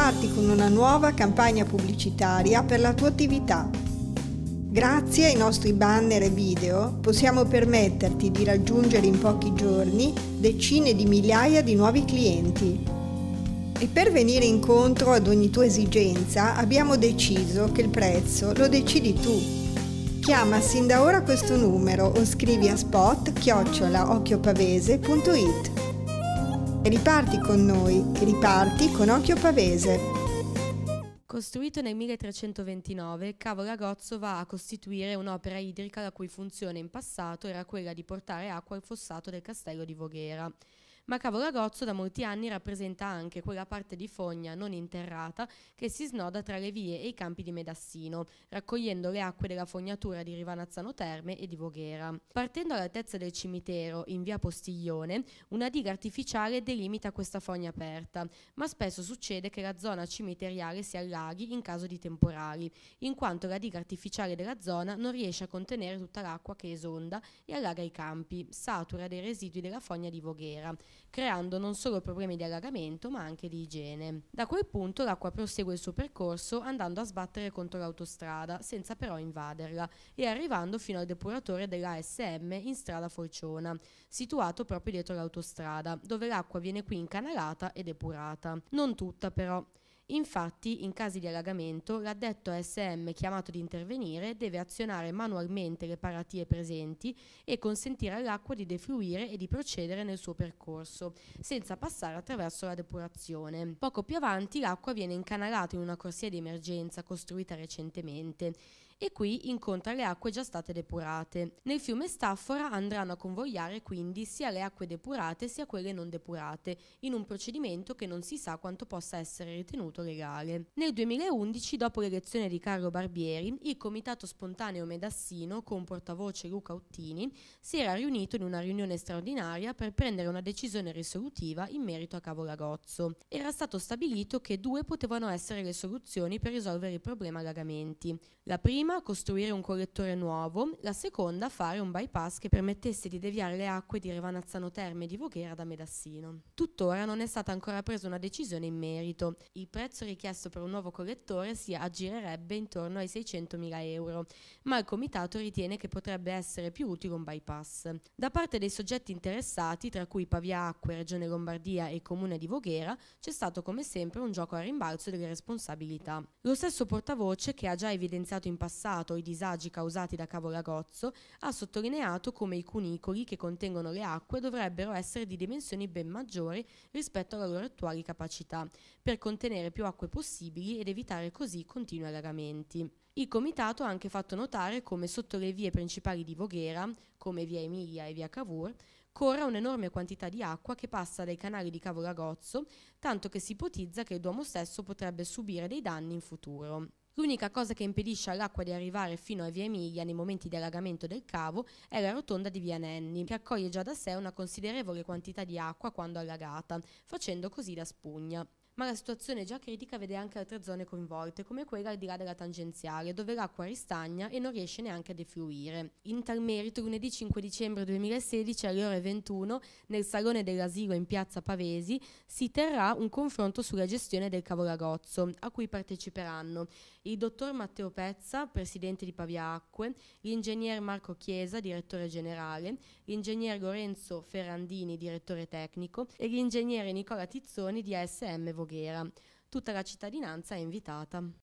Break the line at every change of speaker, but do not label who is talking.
parti con una nuova campagna pubblicitaria per la tua attività. Grazie ai nostri banner e video possiamo permetterti di raggiungere in pochi giorni decine di migliaia di nuovi clienti. E per venire incontro ad ogni tua esigenza abbiamo deciso che il prezzo lo decidi tu. Chiama sin da ora questo numero o scrivi a spot chiocciolaocchiopavese.it. E Riparti con noi, riparti con Occhio Pavese.
Costruito nel 1329, cavo Lagozzo va a costituire un'opera idrica la cui funzione in passato era quella di portare acqua al fossato del castello di Voghera ma Cavolagozzo da molti anni rappresenta anche quella parte di fogna non interrata che si snoda tra le vie e i campi di Medassino, raccogliendo le acque della fognatura di Rivanazzano Terme e di Voghera. Partendo all'altezza del cimitero, in via Postiglione, una diga artificiale delimita questa fogna aperta, ma spesso succede che la zona cimiteriale si allaghi in caso di temporali, in quanto la diga artificiale della zona non riesce a contenere tutta l'acqua che esonda e allaga i campi, satura dei residui della fogna di Voghera creando non solo problemi di allagamento ma anche di igiene. Da quel punto l'acqua prosegue il suo percorso andando a sbattere contro l'autostrada senza però invaderla e arrivando fino al depuratore dell'ASM in strada Forciona, situato proprio dietro l'autostrada, dove l'acqua viene qui incanalata e depurata. Non tutta però. Infatti, in casi di allagamento, l'addetto ASM chiamato ad intervenire deve azionare manualmente le paratie presenti e consentire all'acqua di defluire e di procedere nel suo percorso, senza passare attraverso la depurazione. Poco più avanti l'acqua viene incanalata in una corsia di emergenza costruita recentemente e qui incontra le acque già state depurate. Nel fiume Staffora andranno a convogliare quindi sia le acque depurate sia quelle non depurate, in un procedimento che non si sa quanto possa essere ritenuto legale. Nel 2011, dopo l'elezione di Carlo Barbieri, il comitato spontaneo medassino, con portavoce Luca Ottini, si era riunito in una riunione straordinaria per prendere una decisione risolutiva in merito a Cavolagozzo. Era stato stabilito che due potevano essere le soluzioni per risolvere il problema allagamenti. La prima prima costruire un collettore nuovo, la seconda fare un bypass che permettesse di deviare le acque di Revanazzano Terme e di Voghera da Medassino. Tuttora non è stata ancora presa una decisione in merito. Il prezzo richiesto per un nuovo collettore si aggirerebbe intorno ai 600.000 euro, ma il comitato ritiene che potrebbe essere più utile un bypass. Da parte dei soggetti interessati, tra cui Pavia Acque, Regione Lombardia e Comune di Voghera, c'è stato come sempre un gioco a rimbalzo delle responsabilità. Lo stesso portavoce, che ha già evidenziato in passato passato i disagi causati da Cavolagozzo, ha sottolineato come i cunicoli che contengono le acque dovrebbero essere di dimensioni ben maggiori rispetto alle loro attuali capacità, per contenere più acque possibili ed evitare così continui allagamenti. Il comitato ha anche fatto notare come sotto le vie principali di Voghera, come via Emilia e via Cavour, corra un'enorme quantità di acqua che passa dai canali di Cavolagozzo, tanto che si ipotizza che il Duomo stesso potrebbe subire dei danni in futuro. L'unica cosa che impedisce all'acqua di arrivare fino a Via Emilia nei momenti di allagamento del cavo è la rotonda di Via Nenni, che accoglie già da sé una considerevole quantità di acqua quando allagata, facendo così da spugna ma la situazione già critica vede anche altre zone coinvolte, come quella al di là della tangenziale, dove l'acqua ristagna e non riesce neanche a defluire. In tal merito, lunedì 5 dicembre 2016 alle ore 21, nel salone dell'asilo in piazza Pavesi, si terrà un confronto sulla gestione del cavolagozzo, a cui parteciperanno il dottor Matteo Pezza, presidente di Pavia Acque, l'ingegner Marco Chiesa, direttore generale, l'ingegner Lorenzo Ferrandini, direttore tecnico, e l'ingegnere Nicola Tizzoni di ASM Voglio. Voghera. Tutta la cittadinanza è invitata.